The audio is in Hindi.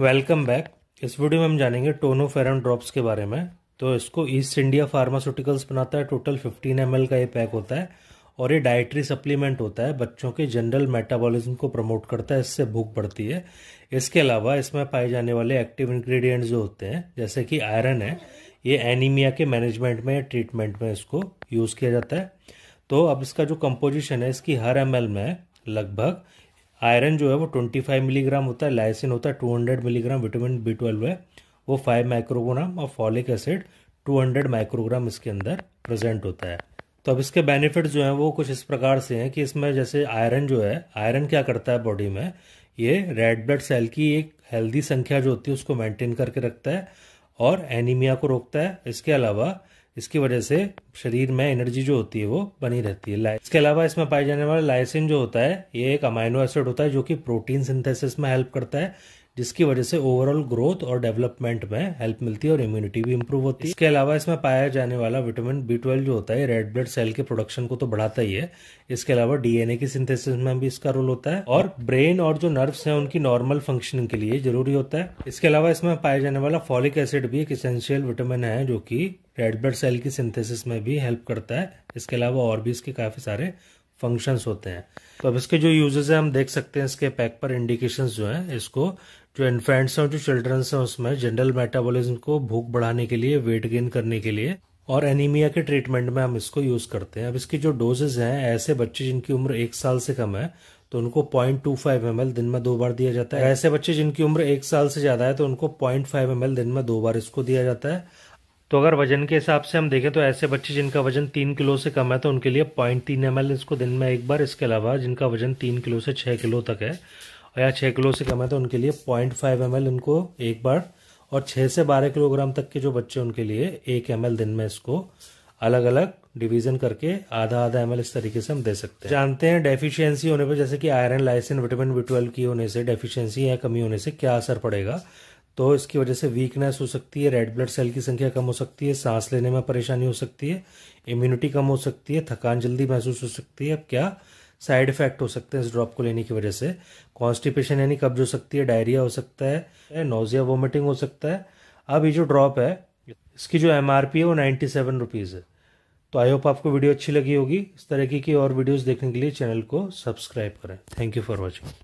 वेलकम बैक इस वीडियो में हम जानेंगे टोनोफेरन ड्रॉप्स के बारे में तो इसको ईस्ट इंडिया फार्मास्यूटिकल्स बनाता है टोटल 15 एम का ये पैक होता है और ये डाइट्री सप्लीमेंट होता है बच्चों के जनरल मेटाबॉलिज्म को प्रमोट करता है इससे भूख बढ़ती है इसके अलावा इसमें पाए जाने वाले एक्टिव इन्ग्रीडियंट जो होते हैं जैसे कि आयरन है ये एनीमिया के मैनेजमेंट में ट्रीटमेंट में इसको यूज़ किया जाता है तो अब इसका जो कंपोजिशन है इसकी हर एम में लगभग आयरन जो है वो ट्वेंटी फाइव मिलीग्राम होता है लाइसिन होता है two hundred milligram vitamin B twelve है वो फाइव माइक्रोग्राम और folic acid two hundred microgram इसके अंदर प्रेजेंट होता है तो अब इसके बेनिफिट जो है वो कुछ इस प्रकार से हैं कि इसमें जैसे आयरन जो है आयरन क्या करता है बॉडी में ये रेड ब्लड सेल की एक हेल्दी संख्या जो होती है उसको मेंटेन करके रखता है और एनीमिया को रोकता है इसके अलावा इसकी वजह से शरीर में एनर्जी जो होती है वो बनी रहती है इसके अलावा इसमें पाए जाने वाला लाइसिन जो होता है ये एक अमाइनो एसिड होता है जो कि प्रोटीन सिंथेसिस में हेल्प करता है जिसकी वजह से ओवरऑल ग्रोथ और डेवलपमेंट में हेल्प मिलती है और इम्यूनिटी भी इंप्रूव होती है इसके अलावा इसमें पाया जाने वाला विटामिन बी ट्वेल्व जो होता है रेड ब्लड सेल के प्रोडक्शन को तो बढ़ाता ही है इसके अलावा डीएनए की सिंथेसिस में भी इसका रोल होता है और ब्रेन और जो नर्व्स हैं उनकी नॉर्मल फंक्शनिंग के लिए जरूरी होता है इसके अलावा इसमें पाया जाने वाला फॉलिक एसिड भी एक इसेंशियल विटामिन है जो की रेड ब्लड सेल की सिंथेसिस में भी हेल्प करता है इसके अलावा और भी इसके काफ़ी सारे फंक्शंस होते हैं तो अब इसके जो यूजेस हैं हम देख सकते हैं इसके पैक पर इंडिकेशंस जो हैं इसको जो इन्फेंट्स हैं जो चिल्ड्रंस हैं उसमें जनरल मेटाबॉलिज्म को भूख बढ़ाने के लिए वेट गेन करने के लिए और एनीमिया के ट्रीटमेंट में हम इसको यूज करते हैं अब इसकी जो डोजेज हैं ऐसे बच्चे जिनकी उम्र एक साल से कम है तो उनको 0.25 टू दिन में दो बार दिया जाता है ऐसे बच्चे जिनकी उम्र एक साल से ज्यादा है तो उनको 0.5 फाइव दिन में दो बार इसको दिया जाता है तो अगर वजन के हिसाब से हम देखें तो ऐसे बच्चे जिनका वजन तीन किलो से कम है तो उनके लिए पॉइंट तीन एम इसको दिन में एक बार इसके अलावा जिनका वजन तीन किलो से छः किलो तक है और या छः किलो से कम है तो उनके लिए पॉइंट फाइव एम इनको एक बार और छः से बारह किलोग्राम तक के जो बच्चे उनके लिए एक एम दिन में इसको अलग अलग डिवीजन करके आधा आधा एम इस तरीके से हम दे सकते हैं जानते हैं डेफिशिएंसी होने पर जैसे कि iron lysine vitamin B twelve की होने से डेफिशिएंसी या कमी होने से क्या असर पड़ेगा तो इसकी वजह से वीकनेस हो सकती है रेड ब्लड सेल की संख्या कम हो सकती है सांस लेने में परेशानी हो सकती है इम्यूनिटी कम हो सकती है थकान जल्दी महसूस हो सकती है अब क्या साइड इफेक्ट हो सकते हैं इस ड्रॉप को लेने की वजह से कॉन्स्टिपेशन यानी कब्ज हो सकती है डायरिया हो सकता है नोजिया वोमिटिंग हो सकता है अब ये जो ड्रॉप है इसकी जो एम है वो नाइन्टी सेवन रुपीज़ है तो आई होप आपको वीडियो अच्छी लगी होगी इस तरह की और वीडियोज़ देखने के लिए चैनल को सब्सक्राइब करें थैंक यू फॉर वॉचिंग